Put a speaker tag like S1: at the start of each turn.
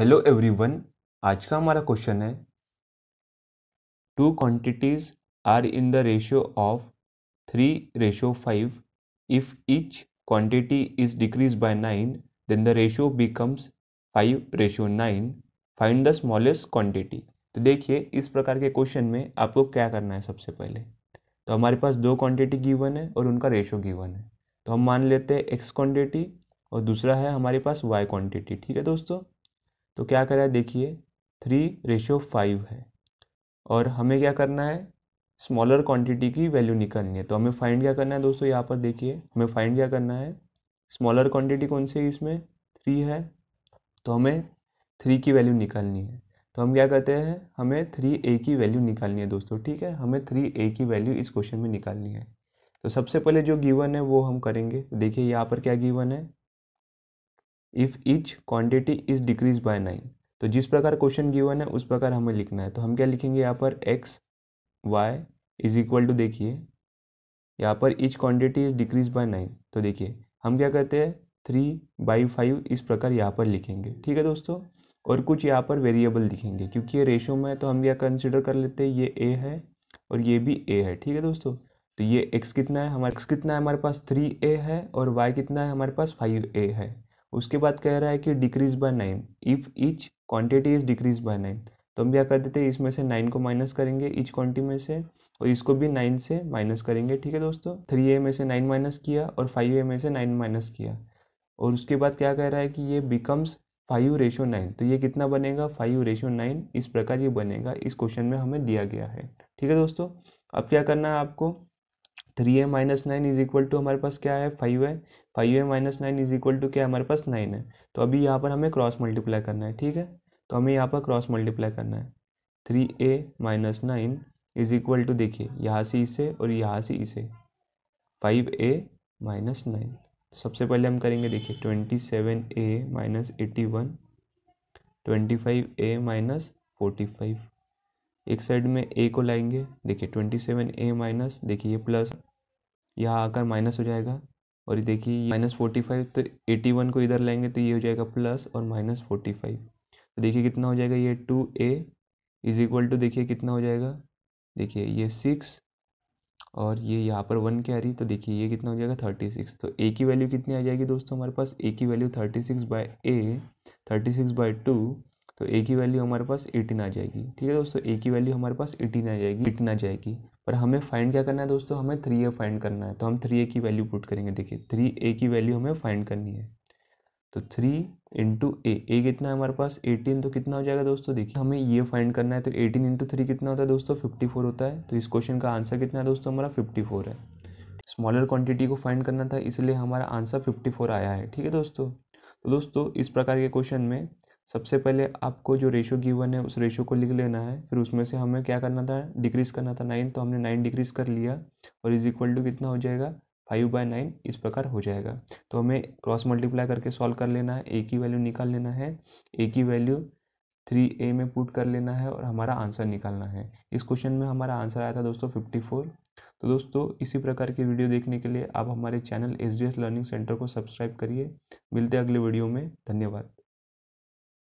S1: hello everyone आज का हमारा क्वेश्चन है two quantities are in the ratio of three ratio five if each quantity is decrease by nine then the ratio becomes five ratio nine find the smallest quantity तो देखिए इस प्रकार के question में आपको क्या करना है सबसे पहले तो हमारे पास दो क्वांटिटी गिवन है और उनका रेशियो गिवन है तो हम मान लेते हैं एक्स क्वांटिटी और दूसरा है हमारे पास वाई क्वांटिटी ठीक है दोस्तों तो क्या करा है देखिए थ्री रेशियो फाइव है और हमें क्या करना है स्मॉलर क्वांटिटी की वैल्यू निकालनी है तो हमें फाइंड क्या करना है दोस्तों यहाँ पर देखिए हमें फाइंड क्या करना है स्मॉलर क्वांटिटी कौन सी है इसमें थ्री है तो हमें थ्री की वैल्यू निकालनी है तो हम क्या करते हैं हमें थ्री ए की वैल्यू निकालनी है दोस्तों ठीक है हमें थ्री ए की वैल्यू इस क्वेश्चन में निकालनी है तो सबसे पहले जो गिवन है वो हम करेंगे तो देखिए यहाँ पर क्या गिवन है if each quantity is decrease by nine तो जिस प्रकार क्वेश्चन गिवन है उस प्रकार हमें लिखना है तो हम क्या लिखेंगे यहाँ पर X Y is equal to देखिए यहाँ पर each quantity is decrease by nine तो देखिए हम क्या करते हैं थ्री बाई फाइव इस प्रकार यहाँ पर लिखेंगे ठीक है दोस्तों और कुछ यहाँ पर वेरिएबल दिखेंगे क्योंकि ये रेशो में है तो हम क्या कंसिडर कर लेते हैं ये ए है और ये भी ए है ठीक है दोस्तों तो ये एक्स कितना है हमारे एक्स कितना है हमारे पास थ्री ए है और वाई कितना है हमारे पास फाइव ए है उसके बाद कह रहा है कि decrease by nine if each quantity is decrease by nine तो हम क्या कर देते हैं इसमें से नाइन को माइनस करेंगे ईच क्वांटिटी में से और इसको भी नाइन से माइनस करेंगे ठीक है दोस्तों थ्री ए में से नाइन माइनस किया और फाइव ए में से नाइन माइनस किया और उसके बाद क्या कह रहा है कि ये बिकम्स फाइव रेशो नाइन तो ये कितना बनेगा फाइव रेशो नाइन इस प्रकार ये बनेगा इस क्वेश्चन में हमें दिया गया है ठीक है दोस्तों अब क्या करना है आपको three A minus nine is equal to हमारे पास क्या है फाइव है five A minus nine is equal to क्या हमारे पास नाइन है तो अभी यहाँ पर हमें क्रॉस मल्टीप्लाई करना है ठीक है तो हमें यहाँ पर क्रॉस मल्टीप्लाई करना है three A minus nine is equal to देखिए यहाँ से इसे और यहाँ से इसे फाइव ए माइनस नाइन सबसे पहले हम करेंगे देखिए twenty seven A minus eighty one twenty five A minus forty five एक साइड में ए को लाएंगे देखिए ट्वेंटी सेवन ए माइनस देखिए ये प्लस यहाँ आकर माइनस हो जाएगा और देखिए माइनस फोर्टी फाइव तो एटी वन को इधर लाएंगे तो ये हो जाएगा प्लस और माइनस फोर्टी फाइव तो देखिए कितना हो जाएगा ये two A is equal to देखिए कितना हो जाएगा देखिए ये सिक्स और ये यहाँ पर वन के आ रही तो देखिए ये कितना हो जाएगा थर्टी सिक्स तो ए की वैल्यू कितनी आ जाएगी दोस्तों हमारे पास ए की value thirty six by A thirty six by two तो ए की वैल्यू हमारे पास एटीन आ जाएगी ठीक है दोस्तों ए की वैल्यू हमारे पास एटीन आ जाएगी एटीन आ जाएगी पर हमें फाइंड क्या करना है दोस्तों हमें थ्री ए फाइंड करना है तो हम थ्री ए की वैल्यू पुट करेंगे देखिए थ्री ए की वैल्यू हमें फाइंड करनी है तो थ्री इंटू ए ए कितना है हमारे पास एटीन तो कितना हो जाएगा दोस्तों देखिए हमें ये फाइंड करना है तो एटीन इंटू थ्री कितना होता है दोस्तों फिफ्टी फोर होता है तो इस क्वेश्चन का आंसर कितना है दोस्तों हमारा फिफ्टी फोर है स्मॉलर क्वांटिटी को फाइंड करना था इसलिए हमारा आंसर फिफ्टी फोर आया है ठीक है दोस्तों तो दोस्तों इस प्रकार के क्वेश्चन में सबसे पहले आपको जो रेशो गिवन है उस रेशो को लिख लेना है फिर उसमें से हमें क्या करना था डिक्रीज़ करना था नाइन तो हमने नाइन डिक्रीज़ कर लिया और इज इक्वल टू कितना हो जाएगा फाइव बाय नाइन इस प्रकार हो जाएगा तो हमें क्रॉस मल्टीप्लाई करके सॉल्व कर लेना है ए की वैल्यू निकाल लेना है ए की वैल्यू थ्री ए में पुट कर लेना है और हमारा आंसर निकालना है इस क्वेश्चन में हमारा आंसर आया था दोस्तों फिफ्टी फोर तो दोस्तों इसी प्रकार की वीडियो देखने के लिए आप हमारे चैनल एस लर्निंग सेंटर को सब्सक्राइब करिए मिलते अगले वीडियो में धन्यवाद